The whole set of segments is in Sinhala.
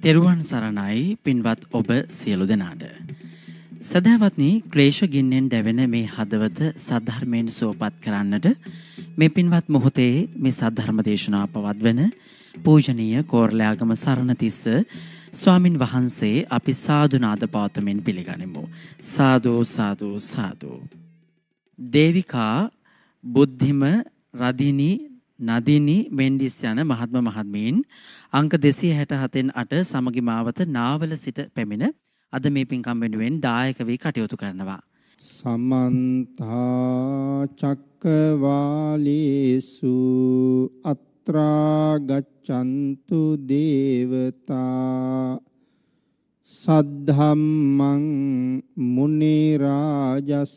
තෙරුවන් සරණයි පින්වත් ඔබ සියලු දෙනාට. සදාවත්නි ක්ලේශ ගින්නෙන් දැවෙන මේ හදවත සද්ධර්මයෙන් සුවපත් කරන්නට මේ පින්වත් මොහොතේ මේ සද්ධර්ම දේශනාව පවත්වන පූජනීය කෝරළයාගම සරණතිස්ස ස්වාමින් වහන්සේ අපි සාදුනාද පාතුමින් පිළිගනිමු. සාදු සාදු සාදු. දේවිකා බුද්ධිම රදිනී නදිනි මෙන්ඩිස් යන මහත්ම මහත්මීන් අංක 267න් අට සමගි මාවත නාවල සිට පැමිණ අද මේ පින්කම් වෙනුවෙන් දායක වී කටයුතු කරනවා. සමන්ත චක්කවාලේසු අත්‍රා ගච්ඡන්තු දේවතා සද්ධම්මං මුනි රාජස්ස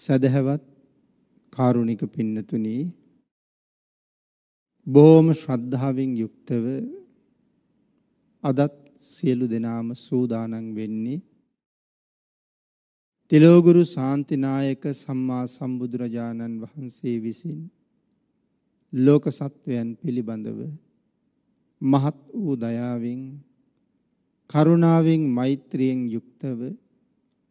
සදහවත් කාරුණික පින්නතුනි බොහොම ශ්‍රද්ධාවෙන් යුක්තව අදත් සියලු දෙනාම සූදානම් වෙන්නේ තිලෝගුරු ශාන්තිනායක සම්මා සම්බුදුරජාණන් වහන්සේ විසින් ලෝක සත්වයන් පිළිබඳව මහත් වූ දයාවෙන් කරුණාවෙන් මෛත්‍රියෙන් යුක්තව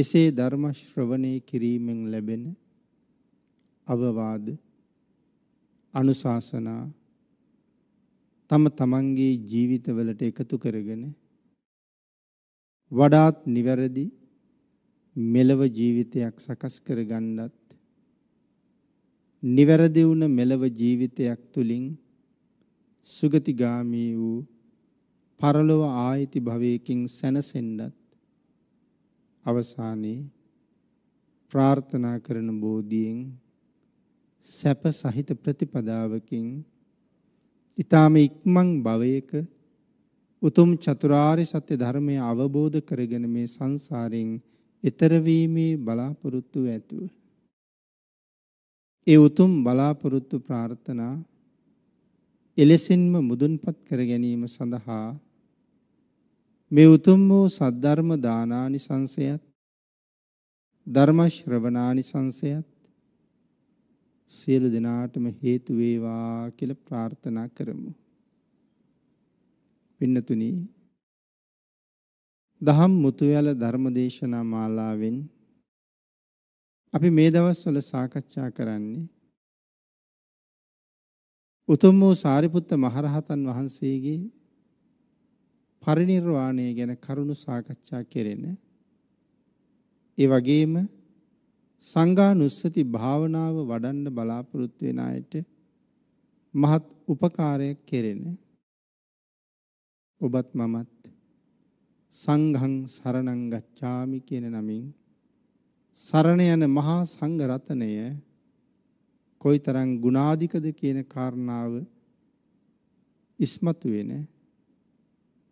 එසේ ධර්ම ශ්‍රවණය කිරීමෙන් ලැබෙන අවවාද අනුශාසනා තම තමන්ගේ ජීවිතවලට එකතු කරගෙන වඩාත් නිවැරදි මෙලව ජීවිතයක් සකස් කරගන්නත් නිවැරදි වුණ මෙලව ජීවිතයක් තුලින් සුගතිගාමී වූ පරලොව ආයති භවයකින් සැනසෙන්නත් අවසානයේ ප්‍රාර්ථනා කරන බෝධියෙන් සැප සහිත ප්‍රතිපදාවකින් ඊටාම ඉක්මන් භවයක උතුම් චතුරාර්ය සත්‍ය ධර්මය අවබෝධ කරගෙන මේ සංසාරයෙන් එතර වීමේ බලාපොරොත්තු ඇතුව ඒ උතුම් බලාපොරොත්තු ප්‍රාර්ථනා එලෙසින්ම මුදුන්පත් කර ගැනීම සඳහා මේ උතුම් වූ සද්ධර්ම දානානිසංසයත් ධර්ම ශ්‍රවණානිසංසයත් සියලු දෙනාටම හේතු වේවා කියලා ප්‍රාර්ථනා කරමු. පින්නතුනි දහම් මුතුයල ධර්මදේශනා මාලාවෙන් අපි මේ දවස්වල සාකච්ඡා කරන්නේ උතුම් වූ සාරිපුත්ත මහරහතන් වහන්සේගේ පරිණිර්වාණය ගැන කරුණු සාකච්ඡා කෙරෙන ඒ වගේම සංඝානුස්සති භාවනාව වඩන්න බලාපොරොත්තු වෙන අයට මහත් උපකාරයක් කෙරෙන ඔබත් මමත් සංඝං සරණං ගච්ඡාමි කියන නමින් සරණ යන මහා සංඝ රත්නය කොයිතරම් ගුණාධිකද කියන කාරණාව ඉස්මතු වෙන්නේ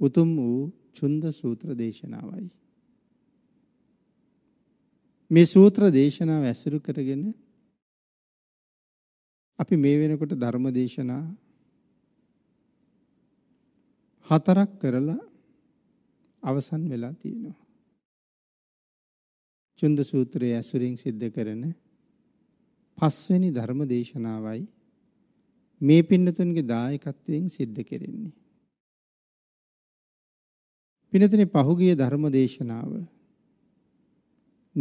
උතුම් වූ චුන්ද සූත්‍ර දේශනාවයි. මේ සූත්‍ර දේශනාව ඇසුරු කරගෙන අපි මේ වෙනකොට ධර්ම දේශනා හතරක් කරලා අවසන් වෙලා තියෙනවා. චුන්ද සූත්‍රයේ ඇසුරින් සිද්ධ කරන පස්වෙනි ධර්ම දේශනාවයි මේ පින්නතුන්ගේ දායකත්වයෙන් සිද්ධ කෙරෙන්නේ. පිනතුනේ පහුගිය ධර්ම දේශනාව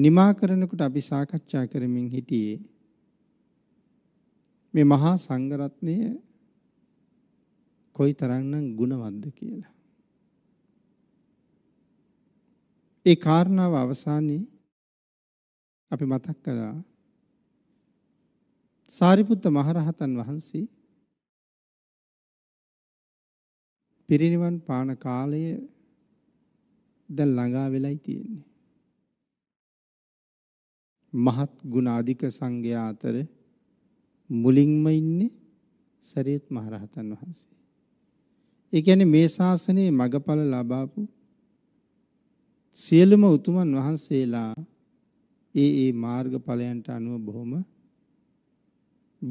නිමා කරනකොට අපි සාකච්ඡා කරමින් හිටියේ මේ මහා සංඝරත්නය කොයිතරම්නම් ගුණවත්ද කියලා. ඒ කාරණාව අවසානයේ අපි මතක් කළා සාරිපුත්ත මහරහතන් වහන්සේ පිරිනිවන් පාන කාලයේ දැන් ළඟා වෙලයි තියෙන්නේ. මහත් ගුණ අධික සංඝයා අතර මුලින්ම ඉන්නේ සරියත් මහරහතන් වහන්සේ. ඒ කියන්නේ මේ ශාසනයේ මගඵල ලබාපු සියලුම උතුමන් වහන්සේලා ඒ ඒ මාර්ගඵලයන්ට අනුව බොහොම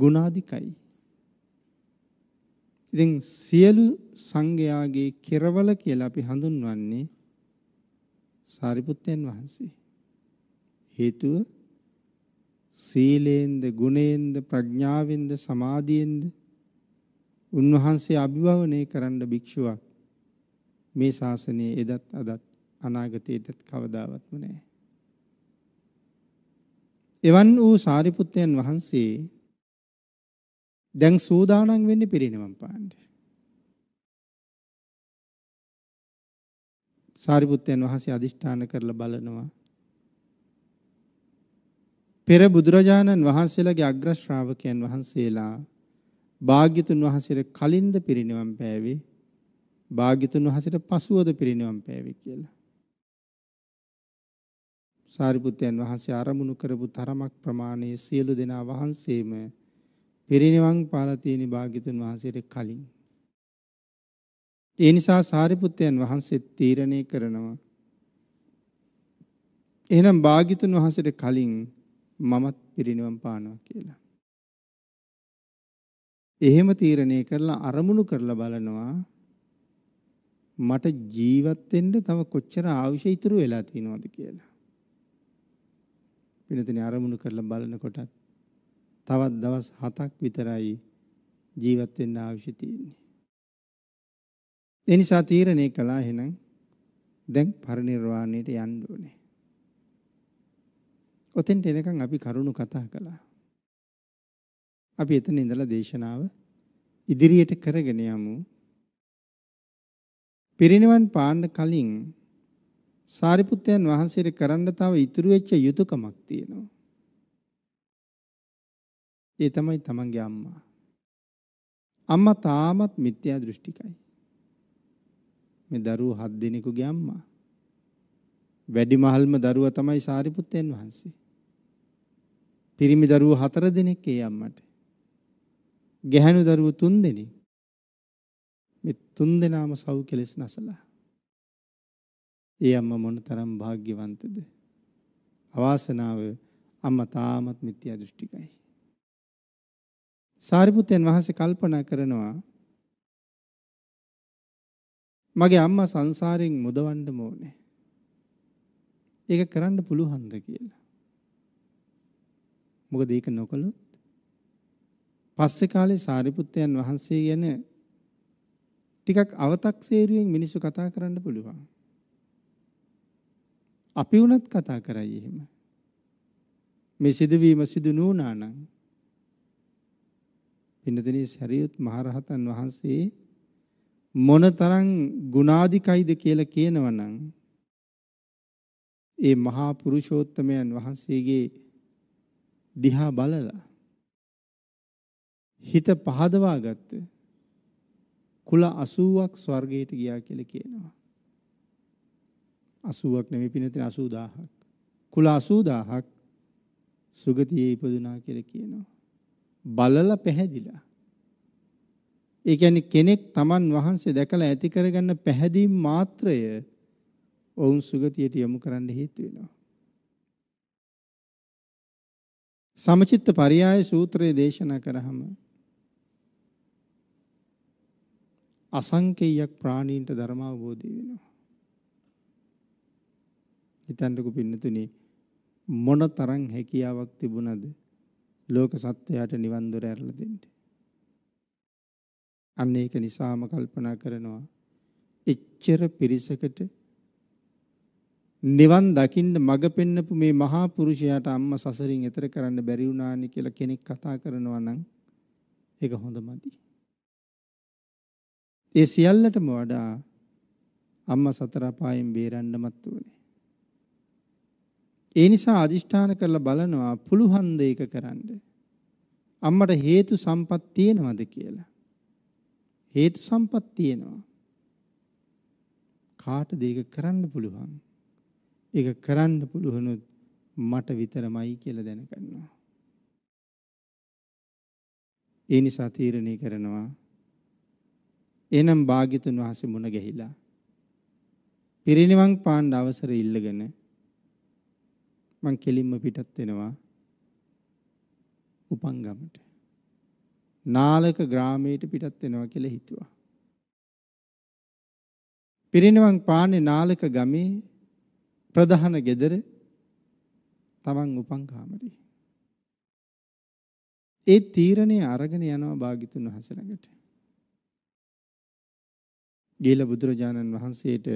ගුණාධිකයි. ඉතින් සියලු සංඝයාගේ කෙරවල කියලා අපි හඳුන්වන්නේ සාරිපුත්තයන් වහන්සේ. හේතුව සීලයෙන්ද ගුණයෙන්ද ප්‍රඥාවෙන්ද සමාධියෙන්ද උන්වහන්සේ අභිභවනය කරන්න භික්ෂුවක් මේ ශාසනයේ එදත් අදත් අනාගතයටත් කවදාවත්ම නැහැ. එවන් වූ සාරිපුත්තයන් වහන්සේ දැන් සූදානම් වෙන්නේ පිරිනිවන් පාන්නේ. සාරිපුත්තයන් වහන්සේ අදිෂ්ඨාන කරලා බලනවා. පෙර බුදුරජාණන් වහන්සේලාගේ අග්‍ර ශ්‍රාවකයන් වහන්සේලා භාග්‍යතුන් වහන්සේට කලින්ද පිරිනිවන් පෑවේ භාග්‍යතුන් වහන්සේට පසුවද පිරිනිවන් පෑවේ කියලා. සාරිපුත්තයන් වහන්සේ ආරමුණු කරපු තරමක් ප්‍රමාණයේ සියලු දෙනා වහන්සේම පිරිනිවන් පාලා තියෙන භාග්‍යතුන් වහන්සේට කලින් ඒ නිසා සාරිපුත්තයන් වහන්සේ තීරණය කරනවා. එහෙනම් භාගිතුන් වහන්සේට කලින් මමත් පිරිනිවන් පානවා කියලා. එහෙම තීරණය කරලා අරමුණු කරලා බලනවා මට ජීවත් වෙන්න තව කොච්චර අවශ්‍ය ඉතුරු වෙලා තියෙනවද කියලා. වෙනතනේ අරමුණු කරලා බලනකොටත් තවත් දවස් 7ක් විතරයි ජීවත් වෙන්න අවශ්‍ය තියෙන්නේ. ඒ නිසා තීරණය කළා එහෙනම් දැන් පරිණිරවාණයට යන්න ඕනේ. ඔතෙන්ට එනකන් අපි කරුණු කතා කළා. අපි එතන ඉඳලා දේශනාව ඉදිරියට කරගෙන යමු. පිරිනිවන් පාන්න කලින් සාරිපුත්තයන් වහන්සේට කරන්න තව ඉතුරු වෙච්ච යුතුයකමක් තියෙනවා. ඒ තමයි තමන්ගේ අම්මා. අම්මා තාමත් මිත්‍යා දෘෂ්ටිකයි. මේ දරුවෝ හත් දෙනෙකුගේ අම්මා. වැඩිමහල්ම දරුවා තමයි සාරිපුත්තයන් වහන්සේ. පිරිමි දරුවෝ හතර දෙනෙක් ඒ අම්මට. ගැහැණු දරුවෝ තුන් දෙනෙක්. මේ තුන් දෙනාම සව් කෙලස් නැසලා. ඒ අම්මා මොන තරම් වාග්යවන්තද? අවාසනාව අම්මා තාමත් මිත්‍යා දෘෂ්ටිකයි. සාරිපුත්තයන් වහන්සේ කල්පනා කරනවා මගේ අම්මා සංසාරයෙන් මුදවන්න ඕනේ. ඒක කරන්න පුළුවන්ද කියලා. මොකද ඒක නොකළොත් පස්සේ කාලේ සාරිපුත්තයන් වහන්සේ ගැන ටිකක් අව탁සේරුවෙන් මිනිස්සු කතා කරන්න පුළුවන්. අපි වුණත් කතා කරයි එහෙම. මේ සිදුවීම සිදු නොවුණා නම් පින්නතනේ සරියුත් මහරහතන් වහන්සේ මොනතරම් ගුණාධිකයිද කියලා කියනවනම් ඒ මහා පුරුෂෝත්තමයන් වහන්සේගේ දිහා බලලා හිත පහදවා ගත්ත කුල 80ක් ස්වර්ගයට ගියා කියලා කියනවා 80ක් නෙමෙයි පින්නතින 80000ක් කුල 80000ක් සුගතියේ ඉපදුනා කියලා කියනවා බලලා පැහැදිලා ඒ කියන්නේ කෙනෙක් Taman වහන්සේ දැකලා ඇති කරගන්න පැහැදීම් මාත්‍රය ඔවුන් සුගතියට යොමු කරන්න හේතු වෙනවා. සමචිත්ත පරියාය සූත්‍රයේ දේශනා කරාම අසංකේයයක් ප්‍රාණීන්ට ධර්ම අවබෝධය වෙනවා. හිතන්නකෝ පින්නතුනි මොන තරම් හැකියාවක් තිබුණද ලෝක සත්‍යයට නිවන් දොර ඇරලා දෙන්නේ. අන්න ඒක නිසාම කල්පනා කරනවා. එච්චර පිරිසකට නිවන් දකින්න මඟ පෙන්නපු මේ මහා පුරුෂයාට අම්මා සසරින් එතර කරන්න බැරි වුණානි කියලා කෙනෙක් කතා කරනවා නම් ඒක හොඳමදි. ඒ සියල්ලටම වඩා අම්මා සතර පායෙන් බේරන්නමත් උනේ. ඒ නිසා අදිෂ්ඨාන කරලා බලනවා පුළුවන් දෙයක කරන්න. අම්මට හේතු සම්පත් තියෙනවද කියලා. හේතු සම්පත් තියෙනවා. කාටද ඒක කරන්න පුළුවන්? ඒක කරන්න පුළුවනොත් මට විතරමයි කියලා දැනගන්නවා. ඒ නිසා තීරණය කරනවා එනම් භාග්‍යතුන් වහන්සේ මුණ ගැහිලා පිරිනිවන් පාන්න අවසර ඉල්ලගෙන මං කෙලින්ම පිටත් වෙනවා උපංගමට නාලක ග්‍රාමයට පිටත් වෙනවා කියලා හිතුවා. පිරිනවන් පාන්නේ නාලක ගමේ ප්‍රධාන ගෙදර තමන් උපන් කාමරේ. ඒ තීරණය අරගෙන යනවා භාගිතුන් වහන්සේ ළඟට. ගේල බුදුරජාණන් වහන්සේට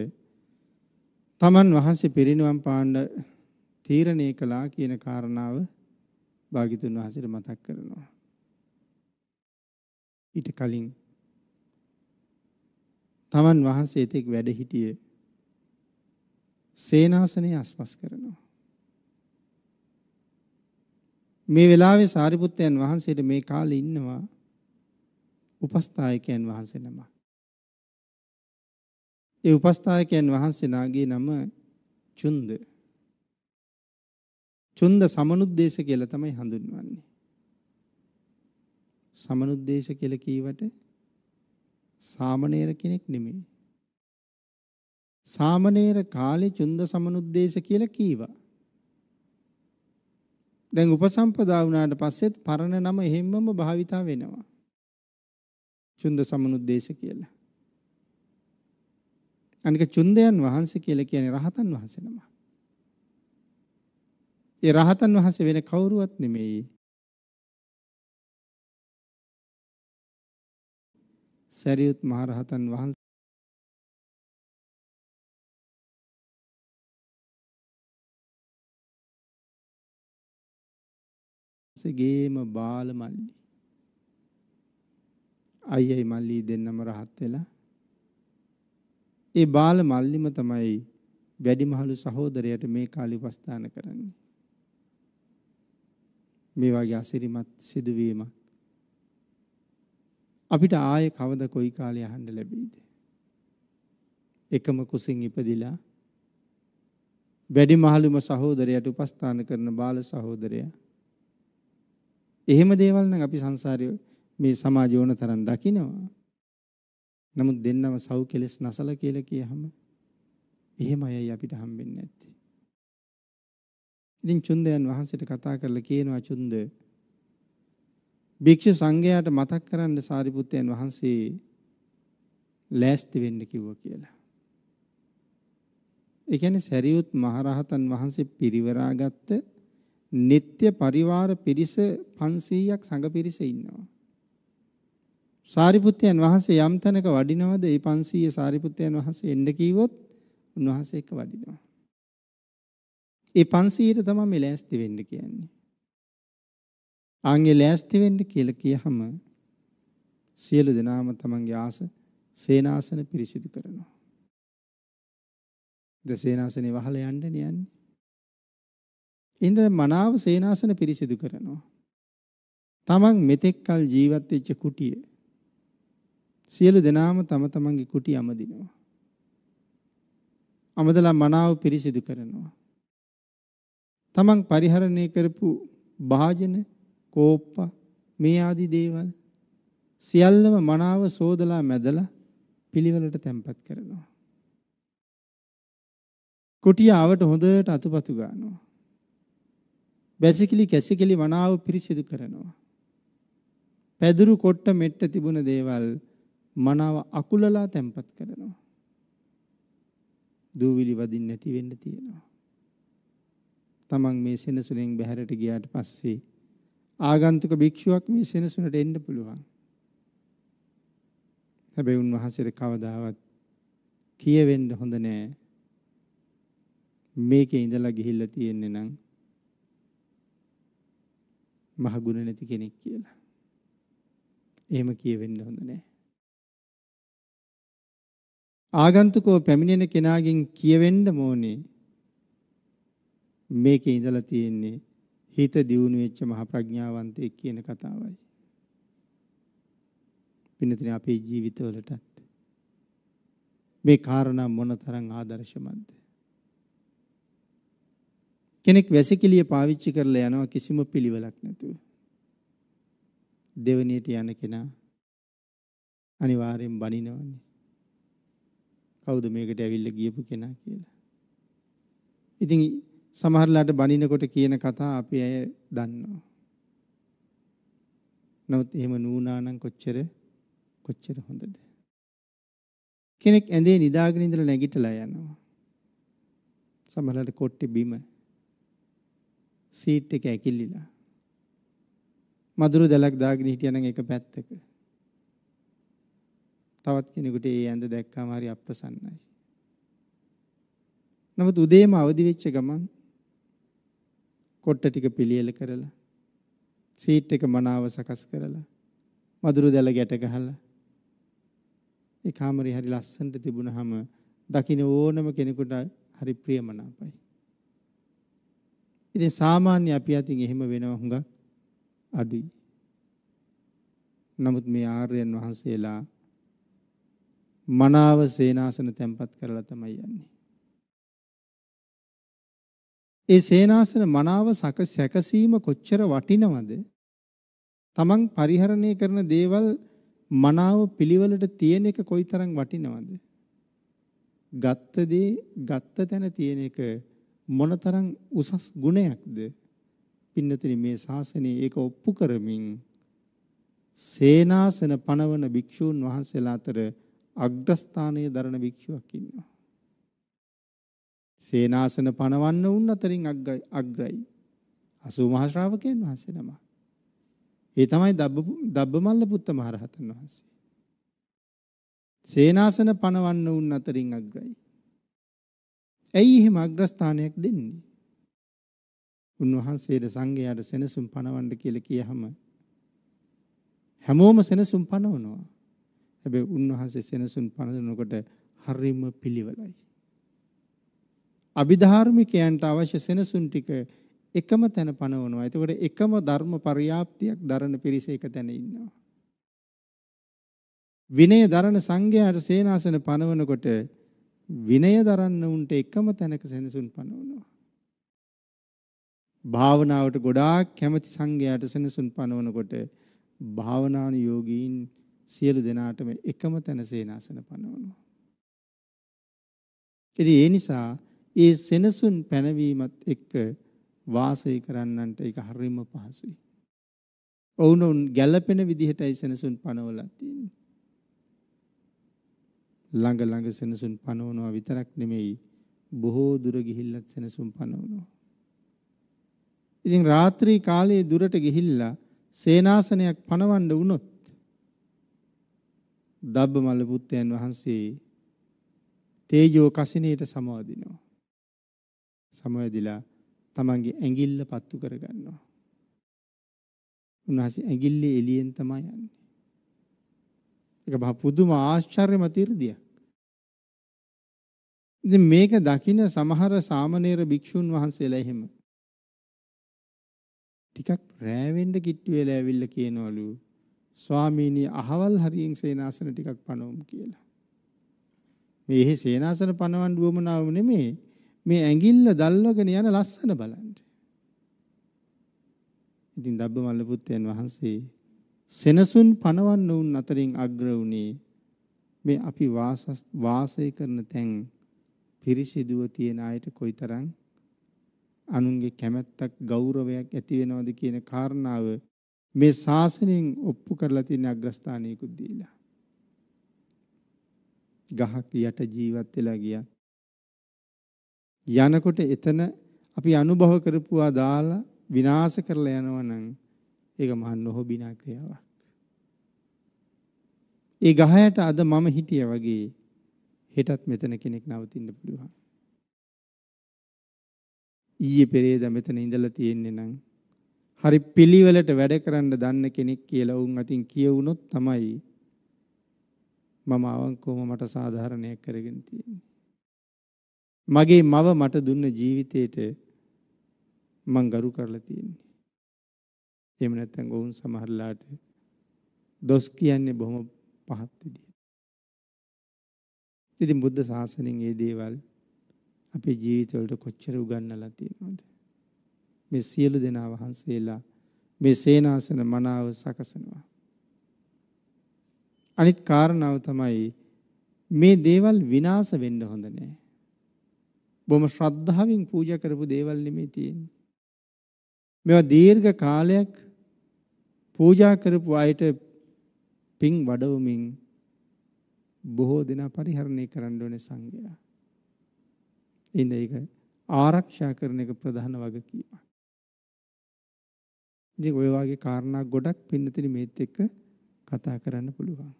තමන් වහන්සේ පිරිනිවන් පාන්න තීරණය කළා කියන කාරණාව භාගිතුන් වහන්සේට මතක් කරනවා. ඊට කලින් තමන් වහන්සේ එතෙක් වැඩ හිටියේ සේනාසනේ අස්පස් කරනවා. මේ වෙලාවේ සාරිපුත්තයන් වහන්සේට මේ කාලේ ඉන්නවා උපස්ථායකයන් වහන්සේ නම. ඒ උපස්ථායකයන් වහන්සේලාගේ නම චුන්ද. චුන්ද සමනුද්දේශ කියලා තමයි හඳුන්වන්නේ. සමනුද්දේශ කියලා කීවට සාමණේර කෙනෙක් නෙමෙයි. සාමණේර කාලේ චුන්ද සමනුද්දේශ කියලා කීවා. දැන් උපසම්පදා වුණාට පස්සෙත් පරණ නම එහෙම්මම භාවිතා වෙනවා. චුන්ද සමනුද්දේශ කියලා. අනික චුන්දයන් වහන්සේ කියලා කියන්නේ රහතන් වහන්සේ නම. ඒ රහතන් වහන්සේ වෙන කවුරුවත් නෙමෙයි. සරියුත් මහරහතන් වහන්සේ සගේම බාල මල්ලි අයියයි මල්ලි දෙන්නම රහත් වෙලා ඒ බාල මල්ලිම තමයි වැඩිමහලු සහෝදරයට මේ කාලේ උපස්ථාන කරන්නේ මේ වගේ අසිරිමත් සිදුවීමක් අපිට ආයේ කවද කොයි කාලේ අහන්න ලැබෙයිද? එකම කුසින් ඉපදිලා වැඩිමහලුම සහෝදරයට උපස්ථාන කරන බාල සහෝදරයා. එහෙම දේවල් නම් අපි සංසාරයේ මේ සමාජය ඕන තරම් දකිනවා. නමුත් දෙන්නම සව් කෙලස් නැසල කියලා කියහම එහෙම අයයි අපිට හම්බෙන්නේ නැත්තේ. ඉතින් චුන්දයන් වහන්සේට කතා කරලා කියනවා චුන්ද භික්ෂු සංඝයාට මතක් කරන්න සාරිපුත්තයන් වහන්සේ ලෑස්ති වෙන්න කිව්වා කියලා. ඒ කියන්නේ සරියුත් මහරහතන් වහන්සේ පිරිවරාගත්ත නিত্য පරිවාර පිරිස 500ක් සංඝ පිරිස ඉන්නවා. සාරිපුත්තයන් වහන්සේ යම් තැනක වඩිනවද ඒ 500 සාරිපුත්තයන් වහන්සේ එන්න කීවොත් උන්වහන්සේ එක්ක වඩිනවා. ඒ 500ට තමයි මේ ලෑස්ති වෙන්න කියන්නේ. ආන්ගේ ලෑස්ති වෙන්න කියලා කියහම සියලු දෙනාම තමන්ගේ ආස සේනාසන පිරිසිදු කරනවා. ද සේනාසනේ වහල යන්න යන්නේ. ඉන්ද මනාව සේනාසන පිරිසිදු කරනවා. තමන් මෙතෙක්කල් ජීවත් වෙච්ච කුටිය සියලු දෙනාම තම තමන්ගේ කුටි අමදිනවා. අමදලා මනාව පිරිසිදු කරනවා. තමන් පරිහරණය කරපු භාජන කෝප්ප මේ ආදී දේවල් සියල්ලම මනාව සෝදලා මැදලා පිළිවෙලට තැම්පත් කරනවා. කුටියාවට හොඳට අතුපතු ගන්නවා. බැසිකිලි කැසිකිලි මනාව පිරිසිදු කරනවා. පැදුරු කොට්ට මෙට්ට තිබුණ දේවල් මනාව අකුලලා තැම්පත් කරනවා. දූවිලි වදින්න නැති වෙන්න තියෙනවා. තමන් මේ සෙනසුලෙන් බැහැරට ගියාට පස්සේ ආගන්තුක භික්ෂුවක් මේ සෙනසුනට එන්න පුළුවන්. හැබැයි උන්වහන්සේට කවදාවත් කියවෙන්න හොඳ නෑ. මේකේ ඉඳලා ගිහිල්ලා තියෙන්නේ නම් මහගුණ නැති කෙනෙක් කියලා. එහෙම කියවෙන්න හොඳ නෑ. ආගන්තුකව පැමිණෙන කෙනාගෙන් කියවෙන්න ඕනේ මේකේ ඉඳලා තියෙන්නේ හිත දියුණු වෙච්ච මහ ප්‍රඥාවන්තයෙක් කියන කතාවයි. පින්නතුනේ අපේ ජීවිතවලටත් මේ කාරණා මොනතරම් ආදර්ශමත්ද? කෙනෙක් වැසිකිළිය පාවිච්චි කරලා යනවා කිසිම පිළිවෙලක් නැතුව. දෙවණියට යන කෙනා අනිවාර්යෙන් බනිනවනේ. කවුද මේකට ඇවිල්ලා ගියපු කෙනා කියලා. ඉතින් සමහරලාට බනිනකොට කියන කතා අපි අය දන්නවා. නමුත් එහෙම නුනානම් කොච්චර කොච්චර හොඳද? කෙනෙක් ඇඳේ නිදාගෙන ඉඳලා නැගිටලා යනවා. සමහරලාට කොට්ටේ බිම සීට් එක ඇකිලිලා. මදුරු දැලක් දාගෙන හිටියනම් එක පැත්තක. තවත් කෙනෙකුට ඒ ඇඳ දැක්කම හරි අප්‍රසන්නයි. නමුත් උදේම අවදි වෙච්ච ගමන් කොට්ට ටික පිළියෙල කරලා සීට් එක මනාව සකස් කරලා මදුරු දැල ගැට ගහලා ඒ කාමරේ හරි ලස්සනට තිබුණාම දකින්න ඕනම කෙනෙකුට හරි ප්‍රියමනාපයි. ඉතින් සාමාන්‍ය අපි අතින් එහෙම වෙනව හුඟක් අඩුයි. නමුත් මේ ආර්යයන් වහන්සේලා මනාව සේනාසන තැන්පත් කරලා තමයි යන්නේ. ඒ සේනාසන මනාව සැකසීම කොච්චර වටිනවද? තමන් පරිහරණය කරන දේවල් මනාව පිළිවෙලට තියෙන එක කොයිතරම් වටිනවද? ගත්ත දේ ගත්ත තැන තියෙන එක මොනතරම් උසස් ගුණයක්ද? පින්නතනි මේ ශාසනය ඒක ඔප්පු කරමින් සේනාසන පනවන භික්ෂූන් වහන්සේලා අතර අග්‍රස්ථානයේ දරණ භික්ෂුවක් ඉන්නවා. සේනාසන පනවන්න උන් අතරින් අග්‍රයි. අසූ මහ ශ්‍රාවකයන් වහන්සේ නම. ඒ තමයි දබ්බමල්ල පුත්ත මහරහතන් වහන්සේ. සේනාසන පනවන්න උන් අතරින් අග්‍රයි. ඇයි එහෙම අග්‍රස්ථානයක් දෙන්නේ? උන්වහන්සේට සංඝයාට සෙනසුන් පනවන්න කියලා කියහම හැමෝම සෙනසුන් පනවනවා. හැබැයි උන්වහන්සේ සෙනසුන් පනවනකොට හරිම පිළිවෙලයි. අභිධාර්මිකයන්ට අවශ්‍ය සෙනසුන් ටික එකම තැන පනවනවා. එතකොට එකම ධර්ම පරියාප්තියක් දරන පිරිස එක තැන ඉන්නවා. විනය දරන සංඝයාට සේනාසන පනවනකොට විනය දරන්න උන්ට එකම තැනක සෙනසුන් පනවනවා. භාවනාවට ගොඩාක් කැමති සංඝයාට සෙනසුන් පනවනකොට භාවනානුයෝගීන් සියලු දෙනාටම එකම තැන සේනාසන පනවනවා. ඉතින් ඒ නිසා ඒ සෙනසුන් පැනවීමත් එක්ක වාසය කරන්නන්ට ඒක හරිම පහසුයි. ඔවුනොන් ගැළපෙන විදිහටයි සෙනසුන් පනවලා තියෙන්නේ. ළඟ ළඟ සෙනසුන් පනවනවා විතරක් නෙමෙයි බොහෝ දුර ගිහිල්ලත් සෙනසුන් පනවනවා. ඉතින් රාත්‍රී කාලයේ දුරට ගිහිල්ලා සේනාසනයක් පනවන්න වුණොත් දබ්බමල්ල පුත්තයන් වහන්සේ තේජෝ කසිනේට සමාදිනවා. සමවැදිලා තමන්ගේ ඇඟිල්ල පත්තු කරගන්නවා. උන්වහන්සේ ඇඟිල්ලේ එළියෙන් තමයි යන්නේ. ඒක බහ පුදුම ආශ්චර්යමත් irdiyak. ඉතින් මේක දකින සමහර සාමණේර භික්ෂුන් වහන්සේලා එහෙම ටිකක් රෑවෙන්න කිට්ටු වෙලා ඇවිල්ලා කියනවලු ස්වාමීනි අහවල් හරියෙන් සේනාසන ටිකක් පනවමු කියලා. මේ එහෙ සේනාසන පනවන්න වුවමනාව නෙමෙයි මේ ඇඟිල්ල දල්වගෙන යන ලස්සන බලන්න. ඉතින් ධබ්බමල්ල පුත්‍රයන් වහන්සේ සෙනසුන් පනවන්න උන් අතරින් අග්‍ර වුණේ මේ අපි වාසය කරන තැන් පිරිසිදුව තියෙන අයට කොයිතරම් අනුන්ගේ කැමැත්තක් ගෞරවයක් ඇති වෙනවද කියන කාරණාව මේ ශාසනයෙන් ඔප්පු කරලා තියෙන අග්‍රස්ථානයකුත් දීලා. ගහක් යට ජීවත් වෙලා ගියත් යනකොට එතන අපි අනුභව කරපුවා දාලා විනාශ කරලා යනවනම් ඒක මහා නොහොබිනා ක්‍රියාවක්. ඒ ගහයට අද මම හිටිය වගේ හෙටත් මෙතන කෙනෙක් නවතින්න පුළුවන්. ඊයේ පෙරේද මෙතන ඉඳලා තියෙන්නේ නම් හරි පිළිවෙලට වැඩ කරන්න දන්න කෙනෙක් කියලා උන් අතින් කියවුනොත් තමයි මම අවංකවම මට සාධාරණයක් කරගෙන තියෙන්නේ. මගේ මව මට දුන්න ජීවිතයට මං ගරු කරලා තියෙන්නේ. එහෙම නැත්නම් ඔවුන් සමහරලාට දොස් කියන්නේ බොහොම පහත් විදියට. ඉතින් බුද්ධ ශාසනයෙන් මේ දේවල් අපේ ජීවිතවලට කොච්චර උගන්වලා තියෙනවද? මේ සියලු දෙනා වහන්සේලා මේ සේනාසන මනාව සකසනවා. අනිත් කාරණාව තමයි මේ දේවල් විනාශ වෙන්න හොඳ නැහැ. බොහොම ශ්‍රද්ධාවෙන් පූජා කරපු දේවල් නෙමෙයි තියෙන්නේ. මේවා දීර්ඝ කාලයක් පූජා කරපු අයට පිං වඩවමින් බොහෝ දෙනා පරිහරණය කරන්න ඕනේ සංඝයා. ඉන්න එක ආරක්ෂා කරන එක ප්‍රධාන වගකීමක්. ඉතින් ඔය වගේ කාරණා ගොඩක් පින්නතිනි මේත් එක්ක කතා කරන්න පුළුවන්.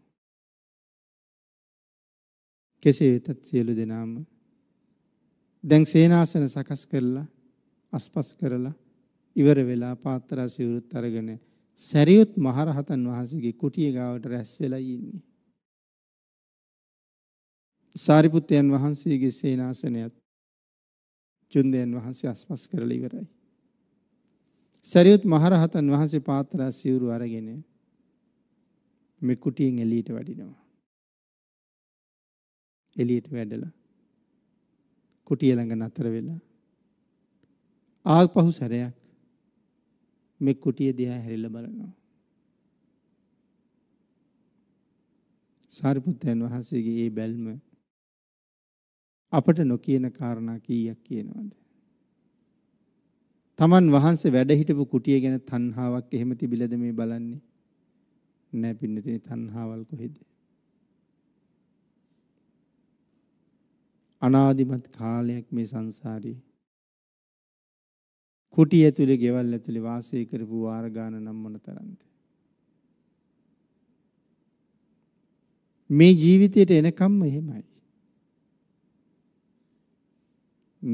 කෙසේ වෙතත් සියලු දෙනාම දැන් සේනාසන සකස් කරලා අස්පස් කරලා ඉවර වෙලා පාත්‍රා සිවුරුත් අරගෙන සැරියුත් මහරහතන් වහන්සේගේ කුටිය ගාවට රැස් වෙලා ඉන්නේ. සාරිපුත්තයන් වහන්සේගේ සේනාසනයත් චුන්දයන් වහන්සේ අස්පස් කරලා ඉවරයි. සරියුත් මහරහතන් වහන්සේ පාත්‍රා සිවුරු අරගෙන මේ කුටියෙන් එළියට වඩිනවා. එළියට වැඩලා කුටිය ළඟ නතර වෙලා ආපහු සැරයක් මේ කුටිය දිහා හැරිලා බලනවා. සාරිපුත්තයන් වහන්සේගේ ඒ බැල්ම අපට නොකියන කාරණා කීයක් කියනවද? තමන් වහන්සේ වැඩ හිටපු කුටිය ගැන තණ්හාවක් එහෙම තිබිලද මේ බලන්නේ? නෑ පින්නතිනි තණ්හාවල් කොහෙද? අනාදිමත් කාලයක් මේ සංසාරේ කුටි ඇතුලේ ගෙවල් ඇතුලේ වාසය කරපු වාරගාන නම් මොන තරම්ද මේ ජීවිතයට එනකම්ම එහෙමයි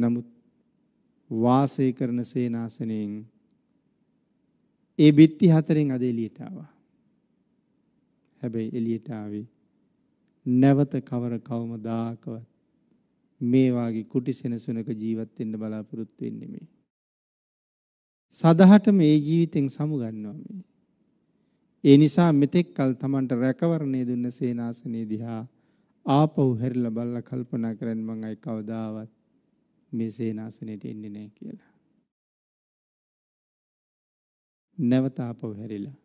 නමුත් වාසය කරන සේනාසනෙන් ඒ බිත්ති හතරෙන් අද එළියට ආවා හැබැයි එළියට ආවේ නැවත කවර කවමදාකවත් මේ වාගේ කුටි සෙනසුනක ජීවත් වෙන්න බලාපොරොත්තු වෙන්නේ මේ. සදහට මේ ජීවිතෙන් සමුගන්නවා මේ. ඒ නිසා මෙතෙක් කල Tamanට රැකවරණය දුන්න සේනාසනේ දිහා ආපහු හැරිලා බලලා කල්පනා කරන්න මං අයි කවදාවත් මේ සේනාසනෙට එන්නේ නැහැ කියලා. නැවත ආපහු හැරිලා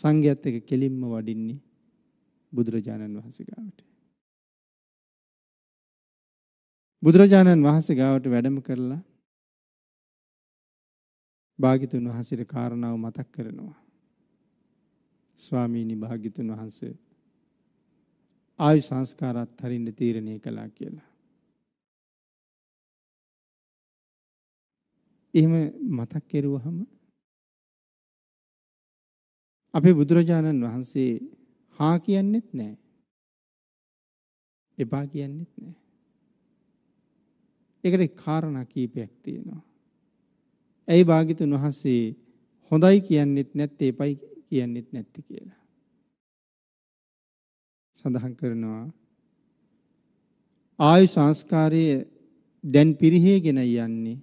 සංඝයාත් එක්ක කෙලින්ම වඩින්නේ බුදුරජාණන් වහන්සේ ගාවට. බුදුරජාණන් වහන්සේ ගාවට වැඩම කරලා භාග්‍යතුන් වහන්සේට කාරණාව මතක් කරනවා. ස්වාමීනි භාග්‍යතුන් වහන්සේ ආයු සංස්කාරات හරින්න තීරණය කළා කියලා. එහෙම මතක් කෙරුවහම අපේ බුදුරජාණන් වහන්සේ හා කියන්නෙත් නැහැ. එපා කියන්නෙත් නැහැ. ඒකට කාරණා කීපයක් තියෙනවා. ඇයි භාග්‍යතුන් වහන්සේ හොඳයි කියන්නෙත් නැත්තේ එපයි කියන්නෙත් නැත්තේ කියලා. සඳහන් කරනවා ආයු සංස්කාරය දැන් පිරිහේගෙන යන්නේ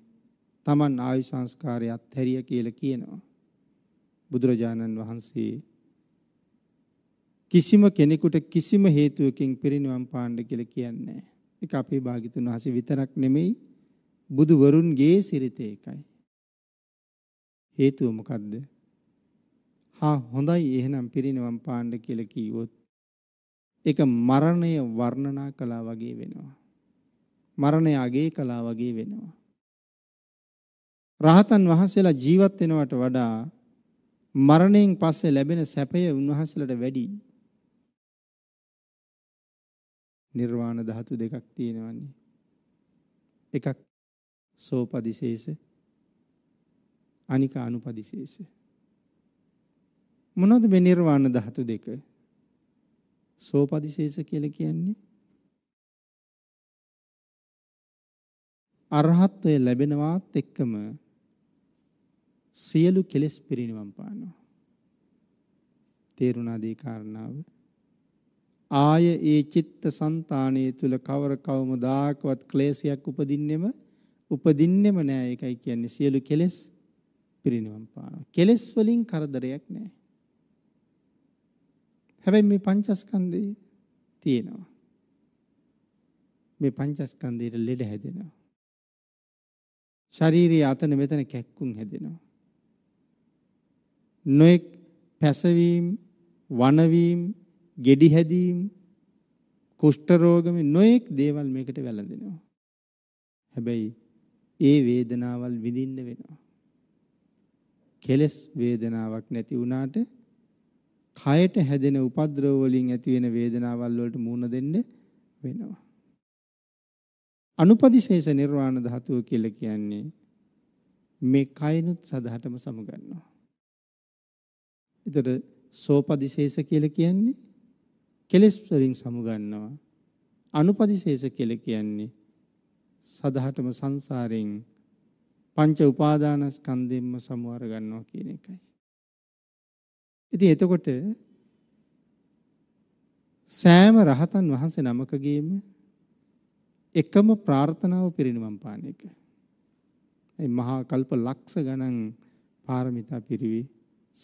Taman ආයු සංස්කාරය අත්හැරිය කියලා කියනවා. බුදුරජාණන් වහන්සේ කිසිම කෙනෙකුට කිසිම හේතුවකින් පිරිනිවන් පාන්න කියලා කියන්නේ නැහැ. ඒක අපේ භාග්‍යතුන් වහන්සේ විතරක් නෙමෙයි බුදුවරුන්ගේ සිරිතේ එකයි. හේතුව මොකද්ද? හා හොඳයි එහෙනම් පිරිනවම් පාණ්ඩ කියලා කිව්වොත් ඒක මරණය වර්ණනා කළා වගේ වෙනවා. මරණය අගේ කළා වගේ වෙනවා. රහතන් වහන්සේලා ජීවත් වෙනවට වඩා මරණයෙන් පස්සේ ලැබෙන සැපය උන්වහන්සේලාට වැඩියි. නිර්වාණ ධාතු දෙකක් තියෙනවන්නේ. එකක් සෝපදිශේෂ අනික අනුපදිශේෂ. මොනවද මේ නිර්වාණ ධාතු දෙක? සෝපදිශේෂ කියලා කියන්නේ අරහත්වය ලැබෙනවාත් එක්කම සියලු කෙලෙස් පිරිනිවන් පානවා. තේරුණාද ඒ කාරණාව? ආය ඒ චිත්ත સંતાනයේ තුල කවර කවමදාකවත් ක්ලේශයක් උපදින්නෙම උපදින්නෙම නෑ ඒකයි කියන්නේ සියලු කෙලෙස් පිරිනිවන් පානවා. කෙලෙස් වලින් කරදරයක් නෑ. හැබැයි මේ පංචස්කන්ධේ තියෙනවා. මේ පංචස්කන්ධයේ ලෙඩ හැදෙනවා. ශාරීරිය අතන මෙතන කැක්කුම් හැදෙනවා. නොඑක් පැසවීම, වනවීම, ගෙඩි හැදීම් කුෂ්ඨ රෝග මේ නොඑක් දේවල් මේකට වැළඳෙනවා. හැබැයි ඒ වේදනාවල් විඳින්න වෙනවා. කෙලස් වේදනාවක් නැති වුණාට කයට හැදෙන උපද්‍රව වලින් ඇති වෙන වේදනාවල් වලට මුහුණ දෙන්න වෙනවා. අනුපදිශේෂ නිර්වාණ ධාතුව කියලා කියන්නේ මේ කයනුත් සදහටම සමගන්නවා. ඒතර සෝපදිශේෂ කියලා කියන්නේ කෙලෙස් වලින් සමුගන්නවා. අනුපදිශේෂ කියලා කියන්නේ සදහටම සංසාරයෙන් පංච උපාදානස්කන්ධයෙන්ම සමුවර ගන්නවා කියන එකයි. ඉතින් එතකොට සෑම රහතන් වහන්සේ නමකගේම එකම ප්‍රාර්ථනාව පිරිනිවන් පාන එක. ඒ මහා කල්ප ලක්ෂ ගණන් පාරමිතා පිරිවි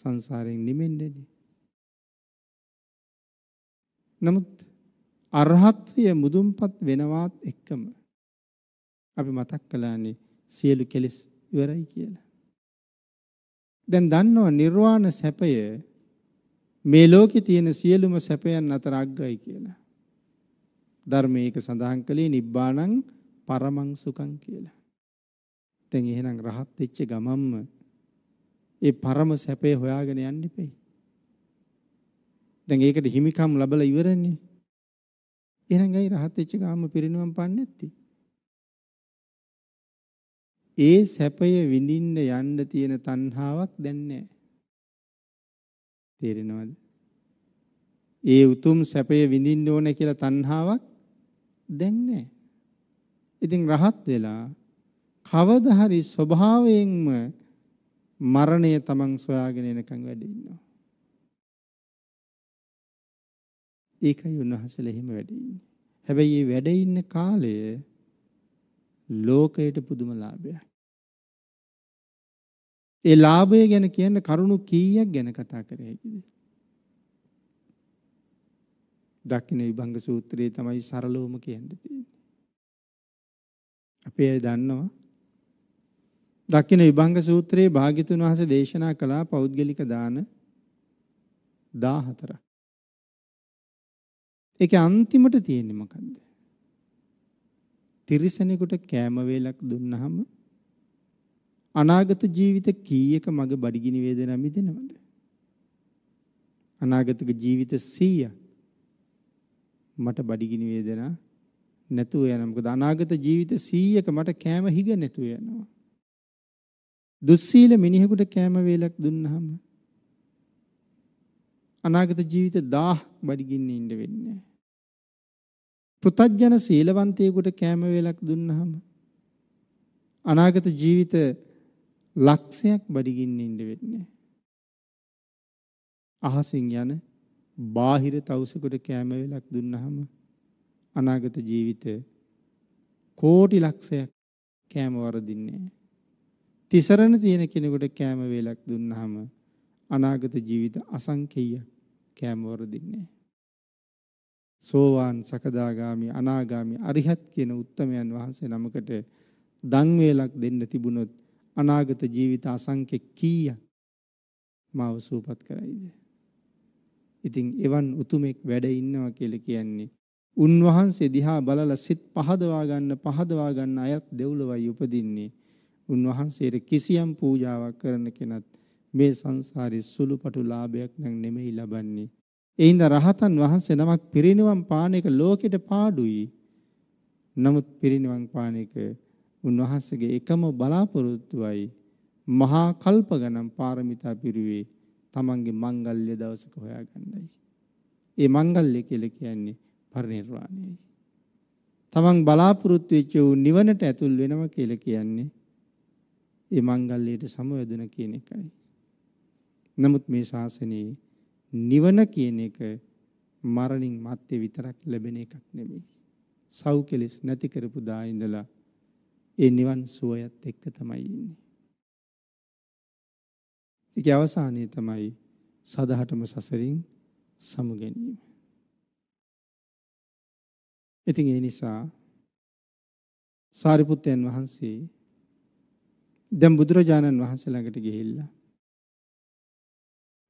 සංසාරයෙන් නිමෙන්නේ. නමුත් අරහත්වය මුදුන්පත් වෙනවාත් එක්කම අපි මතක් කළානේ සියලු කෙලෙස් ඉවරයි කියලා. දැන් දන්නවා නිර්වාණ සැපය මේ ලෝකේ තියෙන සියලුම සැපයන් අතර අග්‍රයි කියලා. ධර්මයේ ඒක සඳහන් කළේ නිබ්බාණං පරමං සුඛං කියලා. දැන් එහෙනම් රහත් වෙච්ච ගමම්ම ඒ පරම සැපේ හොයාගෙන යන්න ඉපෙයි. දැන් ඒකට හිමිකම් ලැබලා ඉවරනේ. එහෙනම් ඇයි රහත් වෙච්ච ගාම පිරිනුවම් පාන්නේ නැත්තේ? ඒ සැපය විඳින්න යන්න තියෙන තණ්හාවක් දැන් නැහැ. තේරෙනවද? ඒ උතුම් සැපය විඳින්න ඕන කියලා තණ්හාවක් දැන් නැහැ. ඉතින් රහත් වෙලා කවදා හරි ස්වභාවයෙන්ම මරණය තමන් සොයාගෙන එනකන් වැඩ ඉන්නවා. ඒකයි උන්වහන්සේලා එහෙම වැඩ ඉන්නේ. හැබැයි මේ වැඩ ඉන්න කාලය ලෝකයට පුදුම ලාභයක්. ඒ ලාභය ගැන කියන්න කරුණු කීයක් ගැන කතා කරේ හැකිද? දක්ෂින විභංග සූත්‍රයේ තමයි සරලවම කියන්න තියෙන්නේ. අපි ඒ දන්නවා. දක්ෂින විභංග සූත්‍රයේ භාග්‍යතුන් වහන්සේ දේශනා කළා පෞද්ගලික දාන 14ක්. ඒකේ අන්තිමට තියෙන්නේ මොකද්ද? තිරිසනෙකුට කෑම වේලක් දුන්නහම අනාගත ජීවිත කීයක මගේ බඩගිනි වේදනාව මිදෙනවද? අනාගතක ජීවිත 100ක් මට බඩගිනි වේදනා නැතුව යනවා. මොකද අනාගත ජීවිත 100ක මට කෑම හිග නැතුව යනවා. දුස්සීල මිනිහෙකුට කෑම වේලක් දුන්නහම අනාගත ජීවිත 1000ක් බඩගින්න ඉන්න වෙන්නේ පුතත්ජන සීලවන්තයෙකුට කැම වේලක් දුන්නහම අනාගත ජීවිත ලක්ෂයක් බඩගින්න ඉන්න වෙන්නේ අහසින් යන බාහිර තවුසෙකුට කැම වේලක් දුන්නහම අනාගත ජීවිත කෝටි ලක්ෂයක් කැම වරදින්නේ තිසරණ තියෙන කෙනෙකුට කැම වේලක් දුන්නහම අනාගත ජීවිත අසංකේයයක් කෑම වරදින්නේ සෝවාන් සකදාගාමි අනාගාමි අරිහත් කියන උත්තමයන් වහන්සේ නමකට දන් වේලක් දෙන්න තිබුණොත් අනාගත ජීවිත අසංඛ්‍ය කීයක් මාව සූපත් කරයිද ඉතින් එවන් උතුමෙක් වැඩ ඉන්නවා කියලා කියන්නේ උන්වහන්සේ දිහා බලලා සිත් පහදවා ගන්න පහදවා ගන්න අයත් දෙව්ලොවයි උපදින්නේ උන්වහන්සේට කිසියම් පූජාවක් කරන්න කෙනත් මේ සංසාරේ සුළුපටු ලාභයක් නම් නෙමෙයි ලබන්නේ. ඒඳ රහතන් වහන්සේ නමක් පිරිනිවන් පාන එක ලෝකෙට පාඩුයි. නමුත් පිරිනිවන් පාන එක උන්වහන්සේගේ එකම බලාපොරොත්තුවයි මහා කල්ප ගණන් පාරමිතා පිරුවේ තමන්ගේ මංගල්‍ය දවසක හොයාගන්නයි. ඒ මංගල්‍ය කියලා කියන්නේ පරිනිර්වාණයයි. තමන් බලාපොරොත්තු වෙච්ච වූ නිවනට ඇතුල් වෙනවා කියලා කියන්නේ ඒ මංගල්‍යයට සමවැදුන කියන එකයි. නමුත් මේ ශාසනයේ නිවන කියන එක මරණින් මත්තේ විතරක් ලැබෙන එකක් නෙමෙයි. සව් කෙලෙස් නැති කරපු දා ඉඳලා ඒ නිවන් සුවයත් එක්ක තමයි ඉන්නේ. ඒක අවසානයේ තමයි සදහටම සසරින් සමු ගැනීම. ඉතින් ඒ නිසා සාරිපුත්තයන් වහන්සේ දැන් බුදුරජාණන් වහන්සේ ළඟට ගිහිල්ලා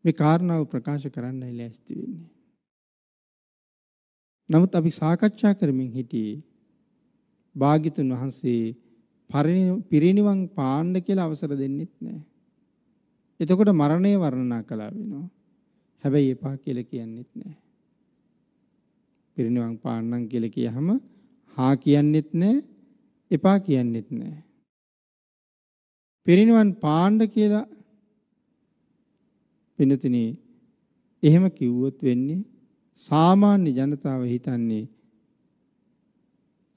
මේ කාරණාව ප්‍රකාශ කරන්නයි ලෑස්ති වෙන්නේ. නමුත් අපි සාකච්ඡා කරමින් හිටියේ භාග්‍යතුන් වහන්සේ පිරිනිවන් පාන්න කියලා අවසර දෙන්නෙත් නැහැ. එතකොට මරණය වර්ණනා කළා වෙනවා. හැබැයි එපා කියලා කියන්නෙත් නැහැ. පිරිනිවන් පාන්නම් කියලා කියහම හා කියන්නෙත් නැහැ, එපා කියන්නෙත් නැහැ. පිරිනිවන් පාන්න කියලා වෙනතිනේ එහෙම කිව්වොත් වෙන්නේ සාමාන්‍ය ජනතාව හිතන්නේ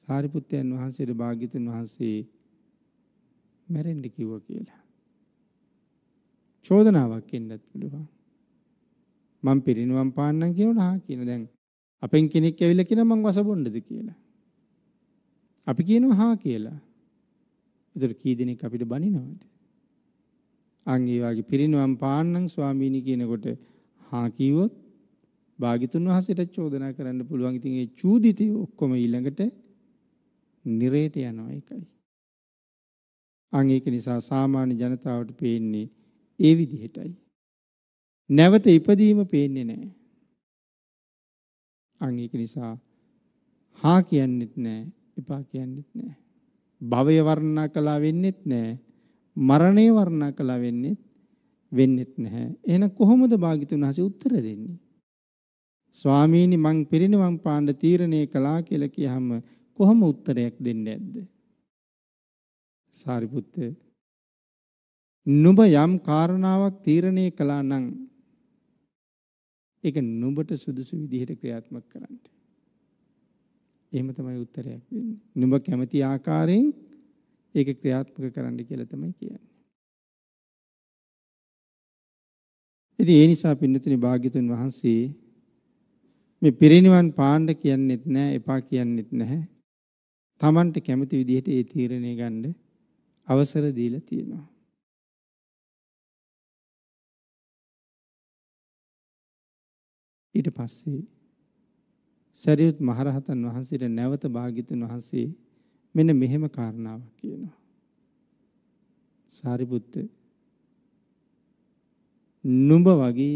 සාරිපුත්තයන් වහන්සේට භාග්‍යතුන් වහන්සේ මැරෙන්න කිව්වා කියලා. චෝදනාවක් එන්නත් පුළුවන්. මම පිරිනුවම් පාන්නම් කියනවා හා කියන දැන් අපෙන් කෙනෙක් ඇවිල්ලා කියනවා මං වසබොණ්ඩද කියලා. අපි කියනවා හා කියලා. ඒතර කී දෙනෙක් අපිට බනිනවද? අන් ඒ වගේ පිරිනුවම් පාන්නන් ස්වාමීනි කියනකොට හා කිව්වොත් භාග්‍යතුන් වහන්සේට චෝදනා කරන්න පුළුවන්. ඉතින් ඒ චූදිතය ඔක්කොම ඊළඟට නිරේට යනවා එකයි. අන් ඒක නිසා සාමාන්‍ය ජනතාවට පේන්නේ ඒ විදිහටයි. නැවත ඉපදීම පේන්නේ නැහැ. අන් ඒක නිසා හා කියන්නෙත් නැහැ, එපා කියන්නෙත් නැහැ. භවය වර්ණනා කළා වෙන්නෙත් නැහැ. මරණය වර්ණනා කළා වෙන්නේත් වෙන්නේත් නැහැ. එහෙනම් කොහොමද භාග්‍යතුන් වහන්සේ උත්තර දෙන්නේ? ස්වාමීනි මං පිරිනිවන් පාන්න තීරණය කළා කියලා කියහම කොහොම උත්තරයක් දෙන්නේ නැද්ද? සාරිපුත්ත නුඹ යම් කාරණාවක් තීරණය කළා නම් ඒක නුඹට සුදුසු විදිහට ක්‍රියාත්මක කරන්න. එහෙම තමයි උත්තරයක් දෙන්නේ. නුඹ කැමති ආකාරයෙන් ඒක ක්‍රියාත්මක කරන්න කියලා තමයි කියන්නේ. ඉතින් ඒ නිසා පින්නතුනි භාග්‍යතුන් වහන්සේ මේ පිරිනිවන් පාණ්ඩ කියන්නෙත් නැහැ එපා කියන්නෙත් නැහැ. Tamanට කැමති විදිහට ඒ තීරණය ගන්න අවසර දීලා තියෙනවා. ඊට පස්සේ සරියුත් මහරහතන් වහන්සේට නැවත භාග්‍යතුන් වහන්සේ මෙන්න මෙහෙම කාරණාවක් කියනවා. සාරිපුත්ත නුඹ වගේ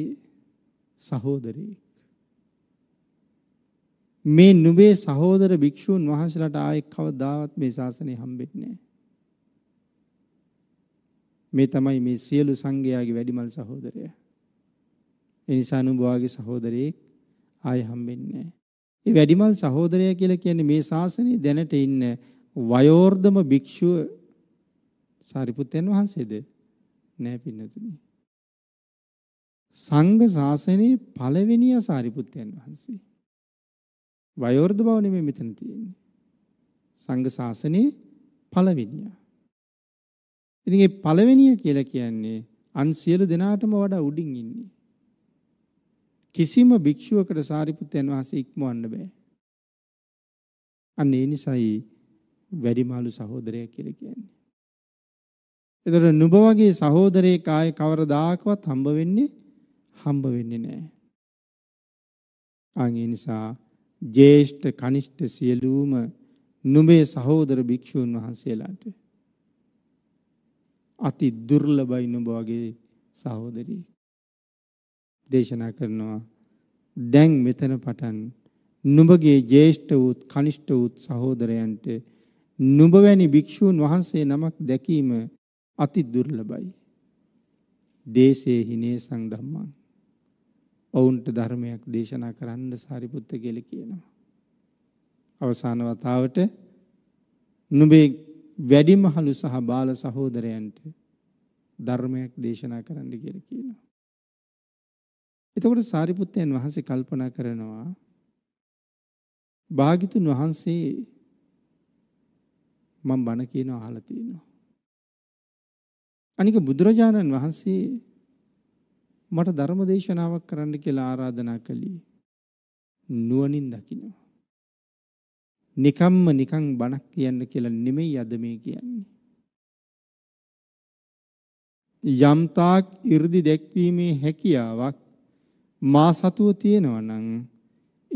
සහෝදරයෙක් මේ නුඹේ සහෝදර භික්ෂූන් වහන්සේලාට ආයේ කවදාවත් මේ ශාසනය හම්බෙන්නේ නැහැ. මේ තමයි මේ සියලු සංඝයාගේ වැඩිමල් සහෝදරය. ඒ නිසා නුඹ වාගේ සහෝදරයෙක් ආයේ හම්බෙන්නේ නැහැ. මේ වැඩිමල් සහෝදරය කියලා කියන්නේ මේ ශාසනයේ දැනට ඉන්න වයෝර්ධම භික්ෂුව සාරිපුත්තයන් වහන්සේද නෑ පින්නතුනි. සංඝ ශාසනයේ පළවෙනිය සාරිපුත්තයන් වහන්සේ. වයෝර්ධ බව නෙමෙයි මෙතන තියෙන්නේ. සංඝ ශාසනයේ පළවෙනිය. ඉතින් මේ පළවෙනිය කියලා කියන්නේ අන් සියලු දෙනාටම වඩා උඩින් ඉන්නේ. කිසිම භික්ෂුවකට සාරිපුත්තයන් වහන්සේ ඉක්මවන්න බෑ. අන්න ඒ නිසායි වැඩිමහලු සහෝදරය කියලා කියන්නේ. ඒතර නුඹ වගේ සහෝදරයෙක් ආයේ කවරදාකවත් හම්බ වෙන්නේ හම්බ වෙන්නේ නැහැ. අන් ඒ නිසා ජේෂ්ඨ කනිෂ්ඨ සියලුම නුඹේ සහෝදර භික්ෂූන් වහන්සේලාට අති දුර්ලභයි නුඹ වගේ සහෝදරයෙක්. දේශනා කරනවා දැන් මෙතන පටන් නුඹගේ ජේෂ්ඨ වූත් කනිෂ්ඨ වූත් සහෝදරයන්ට නුඹ වැනි භික්ෂූන් වහන්සේ නමක් දැකීම අති දුර්ලභයි. දේශේ හිනේ සංධම්මං. ඔවුන්ට ධර්මයක් දේශනා කරන්න සාරිපුත්ත කියලා කියනවා. අවසාන වතාවට නුඹේ වැඩිමහලු සහ බාල සහෝදරයන්ට ධර්මයක් දේශනා කරන්න කියලා කියනවා. එතකොට සාරිපුත්තයන් වහන්සේ කල්පනා කරනවා භාගිතුන් වහන්සේ මම බණ කියනවා අහලා තියෙනවා. අනික බුදුරජාණන් වහන්සේ මට ධර්ම දේශනාවක් කරන්න කියලා ආරාධනා කළේ නුවණින් දකිනවා. නිකම්ම නිකං බණක් කියන්න කියලා නෙමෙයි අද මේ කියන්නේ. යම්තාක් 이르දි දැක්වීමේ හැකියාවක් මා සතුව තියෙනවා නම්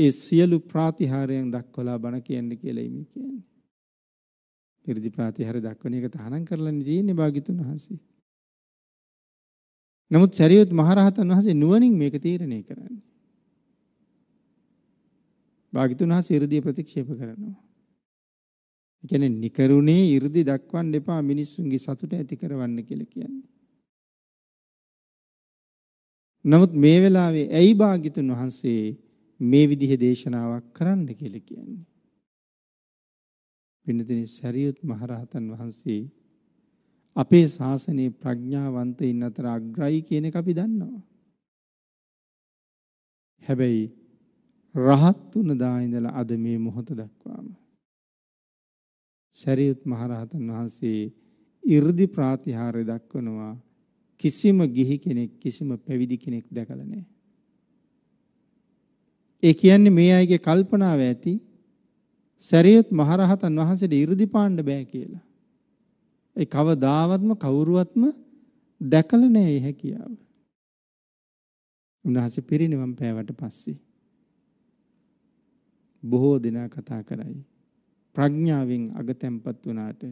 ඒ සියලු ප්‍රාතිහාරයන් දක්වලා බණ කියන්න කියලායි මේ කියන්නේ. 이르දි ප්‍රාතිහාර දක්වන එක තහනම් කරලානේ තියෙන්නේ භාග්‍යතුන් වහන්සේ. නමුත් සරියොත් මහරහතන් වහන්සේ නුවණින් මේක තීරණය කරන්නේ. භාග්‍යතුන් වහන්සේ 이르දි ප්‍රතික්ෂේප කරනවා. ඒ කියන්නේ නිකරුණේ 이르දි දක්වන්න එපා මිනිස්සුන්ගේ සතුට ඇති කරවන්න කියලා කියන්නේ. නමුත් මේ වෙලාවේ ඇයි භාග්‍යතුන් වහන්සේ මේ විදිහේ දේශනාවක් කරන්න කියලා කියන්නේ? වෙනදින සරියුත් මහරහතන් වහන්සේ අපේ ශාසනයේ ප්‍රඥාවන්තයින් අතර අග්‍රයි කියන එක අපි දන්නවා. හැබැයි රහත් වුණ දා ඉඳලා අද මේ මොහොත දක්වාම සරියුත් මහරහතන් වහන්සේ 이르දි ප්‍රාතිහාර්ය දක්වනවා කිසිම ගිහි කෙනෙක් කිසිම පැවිදි කෙනෙක් දැකලා නැහැ. ඒ කියන්නේ මේ අයගේ කල්පනාව ඇති සැරියුත් මහරහතන් වහන්සේට 이르දි පාන්න බෑ කියලා. ඒ කවදාවත්ම කවුරුවත්ම දැකලා නැහැ හැකියාව. උන්වහන්සේ පිරිනිවන් පෑවට පස්සේ බොහෝ දෙනා කතා කරයි. ප්‍රඥාවෙන් අගතැම්පත් වුණාට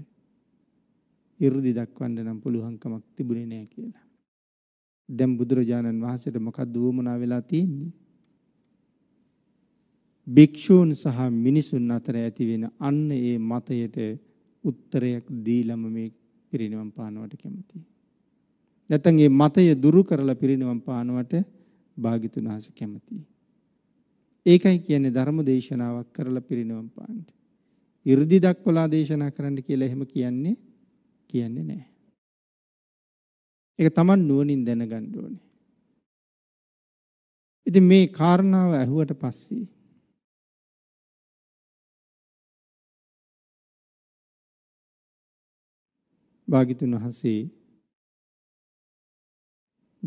이르දි දක්වන්න නම් පුළුවන්කමක් තිබුණේ නැහැ කියලා. දැන් බුදුරජාණන් වහන්සේට මොකක්ද වුමනා වෙලා තියෙන්නේ? භික්ෂූන් සහ මිනිසුන් අතර ඇති වෙන අන්න ඒ මතයට උත්තරයක් දීලම මේ පිරිනිවන් පානවට කැමතියි. නැත්නම් මේ මතය දුරු කරලා පිරිනිවන් පානවට භාග්‍යතුන් වහන්සේ කැමතියි. ඒකයි කියන්නේ ධර්ම දේශනාවක් කරලා පිරිනිවන් පාන්න. 이르දි දක්වලා දේශනා කරන්න කියලා එහෙම කියන්නේ කියන්නේ නැහැ. ඒක Taman නුවණින් දැනගන්න ඕනේ. ඉතින් මේ කාරණාව ඇහුවට පස්සේ භාගිතුන් වහන්සේ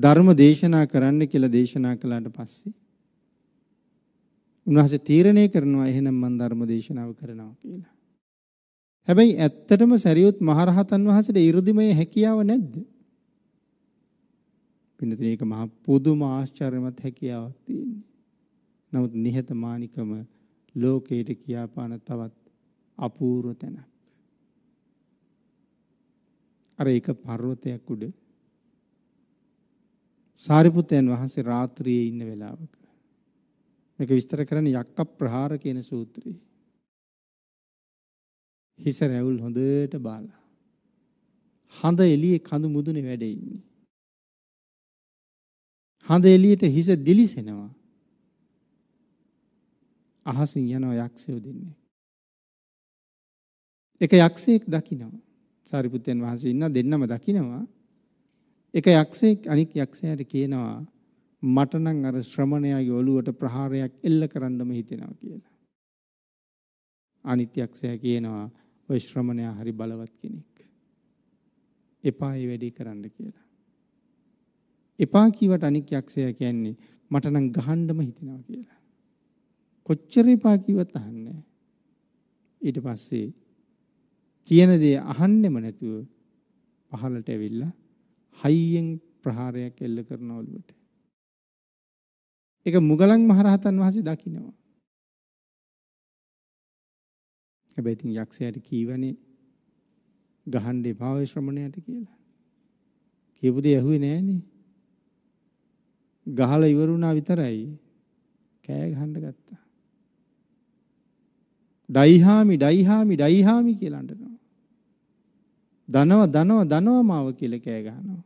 ධර්ම දේශනා කරන්න කියලා දේශනා කළාට පස්සේ උන්වහන්සේ තීරණය කරනවා එහෙනම් මම ධර්ම දේශනාව කරනවා කියලා. හැබැයි ඇත්තටම සරියුත් මහරහතන් වහන්සේට 이르දිමේ හැකියාව නැද්ද? පින්නතේ ඒක මහ පුදුම ආශ්චර්යමත් හැකියාවක් තියෙන්නේ. නමුත් නිහතමානිකම ලෝකයට කියාපාන තවත් අපූර්ව තැනක්. අර ඒක පර්වතයක් උඩ සාරිපුත්තයන් වහන්සේ රාත්‍රියේ ඉන්න වෙලාවක මේක විස්තර කරන්නේ යක්ක ප්‍රහාර කියන සූත්‍රයේ හිස රැවුල් හොඳට බාලා හඳ එළියේ කඳු මුදුනේ වැඩ ඉන්නේ හඳ එළියට හිස දිලිසෙනවා අහසින් යනවා යක්ෂයෝ දෙන්නේ එක යක්ෂයෙක් දකිනවා සාරිපුත්තයන් වහන්සේ ඉන්න දෙන්නම දකිනවා. එක යක්ෂයෙක් අනික් යක්ෂයාට කියනවා මට නම් අර ශ්‍රමණයාගේ ඔළුවට ප්‍රහාරයක් එල්ල කරන්නම හිතෙනවා කියලා. අනිත් යක්ෂයා කියනවා ඔය ශ්‍රමණයා හරි බලවත් කෙනෙක්. එපා ඒ වැඩේ කරන්න කියලා. එපා කීවට අනික් යක්ෂයා කියන්නේ මට නම් ගහන්නම හිතෙනවා කියලා. කොච්චර එපා කිව්වත් අහන්නේ. ඊට පස්සේ කියන දේ අහන්නෙම නැතුව පහළට ඇවිල්ලා හයියෙන් ප්‍රහාරයක් එල්ල කරන ඔළුවට. ඒක මුගලන් මහරහතන් වහන්සේ දකිනවා. හැබැයි ඉතින් යක්ෂයාට කීවනේ ගහන්න එපා ඔය ශ්‍රමණයාට කියලා. කියපු දේ ඇහුවේ නෑනේ. ගහලා ඉවරුණා විතරයි කෑ ගහන්න ගත්තා. ඩයිහාමි ඩයිහාමි ඩයිහාමි කියලා අඬනවා. ධනව ධනව ධනව මාව කියලා කෑ ගහනවා.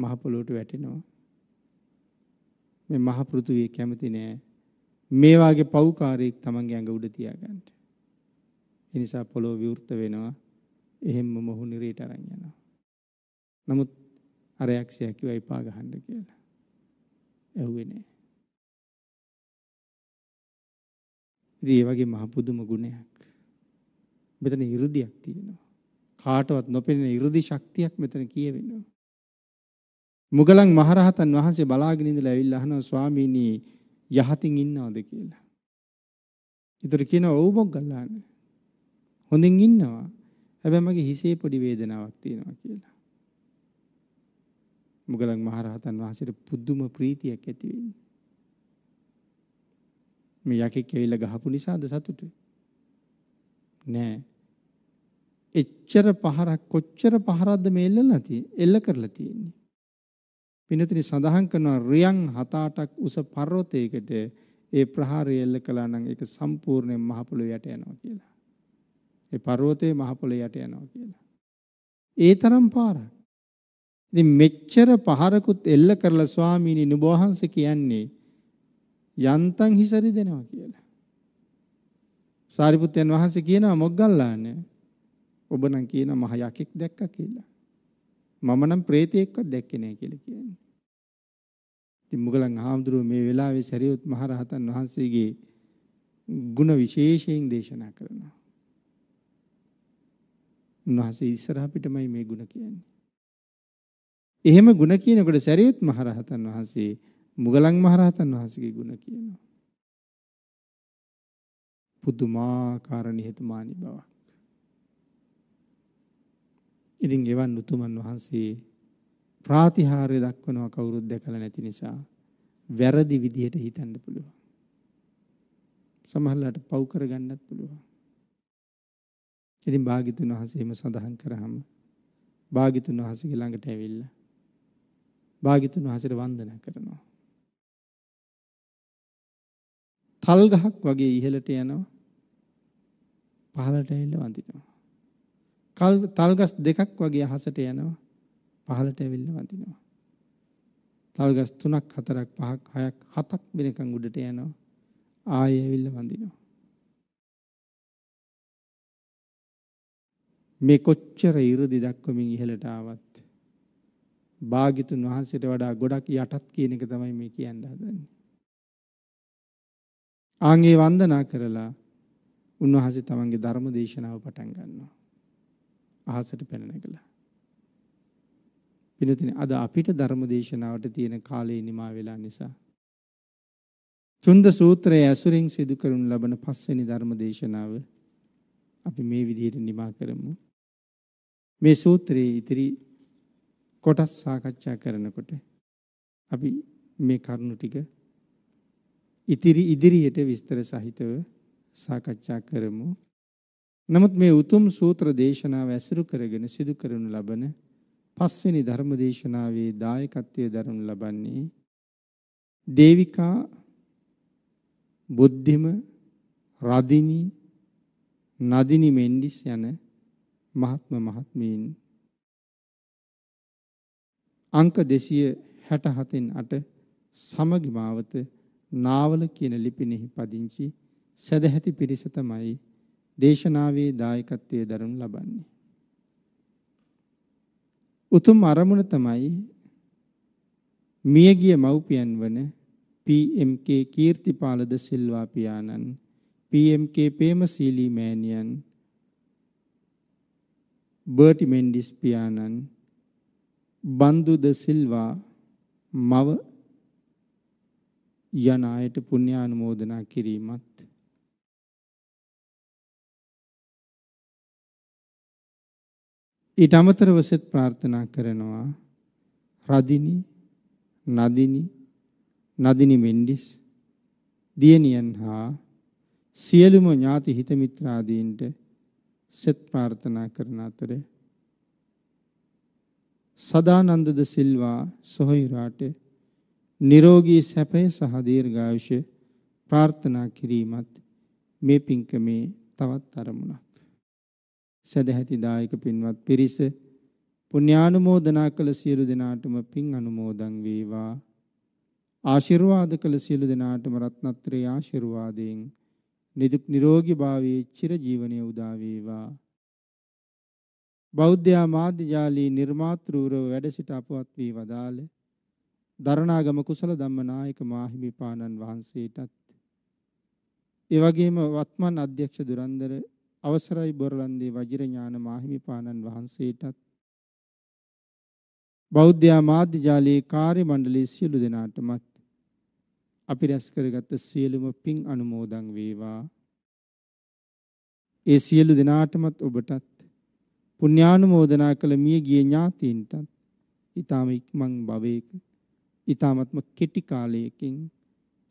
මහ පොළොවට වැටෙනවා. මේ මහ පෘථුවිය කැමති නෑ. මේ වාගේ පව්කාරයෙක් තමන්ගේ ඇඟ උඩ තියාගන්න. ඒ නිසා පොළොව විවෘත වෙනවා. එහෙම්ම මොහු නිරේට අරන් යනවා. නමුත් අර යක්ෂයා කිව්වා එපා ගහන්න කියලා. ඇහුවේ නෑ. ඉතින් ඒ වගේ මහ පුදුම ගුණයක්. මෙතන 이르දියක් තියෙනවා. කාටවත් නොපෙනෙන 이르දි ශක්තියක් මෙතන කියවෙනවා. මුගලන් මහරහතන් වහන්සේ බලාගෙන ඉඳලා ඇවිල්ලා අහනවා ස්වාමීනි යහතින් ඉන්නවද කියලා. ඊතර කියනවා ඔව් මොග්ගල්ලාන. හොඳින් ඉන්නවා. හැබැයි මගේ හිසේ පොඩි වේදනාවක් තියෙනවා කියලා. මුගලන් මහරහතන් වහන්සේට පුදුම ප්‍රීතියක් ඇති වෙන්නේ. මේ යකෙක් ඇවිල්ලා ගහපු නිසාද සතුටු? නෑ. එච්චර පහරක් කොච්චර පහරක්ද මේ එල්ලලා තියෙන්නේ එල්ල කරලා තියෙන්නේ පින්නතිනි සඳහන් කරනවා රියන් 7-8ක් උස පර්වතයකට ඒ ප්‍රහාරය එල්ල කළා නම් ඒක සම්පූර්ණයෙන් මහ පොළොවේ යට යනවා කියලා ඒ පර්වතේ මහ පොළොවේ යට යනවා කියලා ඒ තරම් පාරක් ඉතින් මෙච්චර පහරකුත් එල්ල කරලා ස්වාමීනි නුඹ වහන්සේ කියන්නේ යන්තම් හිසරි දෙනවා කියලා සාරිපුත්යන් වහන්සේ කියනවා මොග්ගල්ලාන ඔබ නම් කියන මහ යකෙක් දැක්කා කියලා. මම නම් ප්‍රේතයෙක්වත් දැක්කේ නැහැ කියලා කියන්නේ. ඉතින් මුගලන් හාමුදුරුව මේ වෙලාවේ සරියුත් මහ රහතන් වහන්සේගේ ಗುಣ විශේෂයෙන් දේශනා කරනවා. උන්වහන්සේ ඉස්සරහ පිටමයි මේ ಗುಣ කියන්නේ. එහෙම ಗುಣ කියනකොට සරියුත් මහ රහතන් වහන්සේ මුගලන් මහ රහතන් වහන්සේගේ ಗುಣ කියනවා. පුදුමාකාර නිහතමානී බවක්. ඉතින් එවන් උතුමන් වහන්සේ ප්‍රාතිහාර්ය දක්වනවා කවුරුත් දැකලා නැති නිසා වැරදි විදිහට හිතන්න පුළුවන්. සමහරලාට පව් කරගන්නත් පුළුවන්. ඉතින් භාග්‍යතුන් වහන්සේම සඳහන් කරාම භාග්‍යතුන් වහන්සේගේ ළඟට ඇවිල්ලා භාග්‍යතුන් වහන්සේට වන්දනා කරනවා. තල් ගහක් වගේ ඉහළට යනවා. පහළට ඇවිල්ලා වඳිනවා. කල් තල්ගස් දෙකක් වගේ අහසට යනවා පහළට ඇවිල්ලා වදිනවා. තල්ගස් තුනක් හතරක් පහක් හයක් හතක් වෙනකන් උඩට යනවා ආයෙ ඇවිල්ලා වදිනවා. මේ කොච්චර 이르දි දක්වමින් ඉහළට ආවත් භාග්‍යතුන් වහන්සේට වඩා ගොඩක් යටත් කියන එක තමයි මේ කියන්න හදන්නේ. ආන්ගේ වන්දනා කරලා උන්වහන්සේ තමන්ගේ ධර්ම දේශනාව පටන් ගන්නවා. අහසට පැන නැගලා. පිනතින අද අපිට ධර්ම දේශනාවට තියෙන කාලය නිමා වෙලා නිසා. චුන්ද සූත්‍රයේ ඇසුරින් සිදු කරනු ලබන පස්වෙනි ධර්ම දේශනාව අපි මේ විදිහට නිමා කරමු. මේ සූත්‍රයේ ඉතිරි කොටස් සාකච්ඡා කරනකොට අපි මේ කරුණු ටික ඉතිරි ඉදිරියට විස්තර සහිතව සාකච්ඡා කරමු. නමුත් මේ උතුම් සූත්‍ර දේශනාව ඇසුරු කරගෙන සිදු කරනු ලබන පස්වෙනි ධර්ම දේශනාවේ දායකත්වයේ දරනු ලබන්නේ දේවිකා බුද්ධිම රදිනි නදිනි මෙන්ඩිස් යන මහත්ම මහත්මීන් අංක 267න් අට සමගි මාවත නාවල කියන ලිපිනෙහි පදිංචි සදැහැති පිරිස තමයි දේශනාවේ දායකත්වයේ දරනු ලබන්නේ. උතුම් අරමුණ තමයි මියගිය මව්පියන් වන PMK කීර්තිපාලද සිල්වා පියාණන් PMK ප්‍රේමශීලී මෑණියන් බර්ටි මෙන්ඩිස් පියාණන් බන්දුද සිල්වා මව යන අයට පුණ්‍යානුමෝදනා කිරීමත් ඊට අමතරව සෙත් ප්‍රාර්ථනා කරනවා රදිනි නදිනි නදිනි මෙන්ඩිස් දියණියන් හා සියලුම ඥාති හිත මිත්‍රාදීන්ට සෙත් ප්‍රාර්ථනා කරන අතර සදානන්ද ද සිල්වා සොහොයුරාට නිරෝගී සැපය සහ දීර්ඝායුෂ ප්‍රාර්ථනා කිරීමත් මේ පින්කමේ තවත් අරමුණක් සදැහැති දායක පින්වත් පිරිස පුණ්‍යානුමෝදනා කළ සියලු දෙනාටම පින් අනුමෝදන් වේවා ආශිර්වාද කළ සියලු දෙනාටම රත්නත්‍රේ ආශිර්වාදයෙන් නිදුක් නිරෝගී භාවයේ චිරජීවනයේ උදා වේවා බෞද්ධ ආමාද්‍ය ජාලී නිර්මාතෘරව වැඩ සිට අපවත් වී වදාළ දරණාගම කුසල ධම්මනායක මාහිමි පාණන් වහන්සේටත් ඒ වගේම වත්මන් අධ්‍යක්ෂ දුරන්දර අවසරයි බොරලන්දේ වජිර ඥාන මාහිමිපාණන් වහන්සේටත් බෞද්ධ ආමාත්‍ය ජාලයේ කාර්ය මණ්ඩලයේ සියලු දෙනාටමත් අපි රැස් කරගත්ත සියලුම පින් අනුමෝදන් වේවා. ඒ සියලු දෙනාටමත් ඔබටත් පුණ්‍යානුමෝදනා කළ මියගිය ඥාතීන්ටත් ඊ타ම ඉක්මන් භවයක ඊ타මත්ම කෙටි කාලයකින්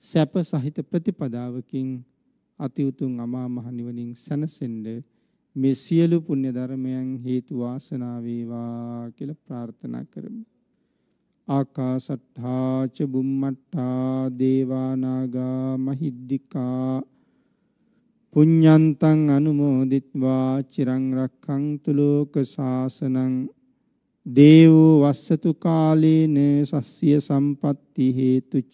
සැප සහිත ප්‍රතිපදාවකින් අති උතුම් අමා මහ නිවනින් සැනසෙන්න මේ සියලු පුණ්‍ය ධර්මයන් හේතු වාසනා වේවා කියලා ප්‍රාර්ථනා කරමු. ආකාසට්ඨා ච බුම්මට්ඨා දේවා නාග මහිද්దికා පුඤ්ඤන්තං අනුමෝදිත්වා චිරං රක්ඛන්තු ලෝක සාසනං දේවෝ වස්සතු කාලේන සස්්‍ය සම්පත්ති හේතුච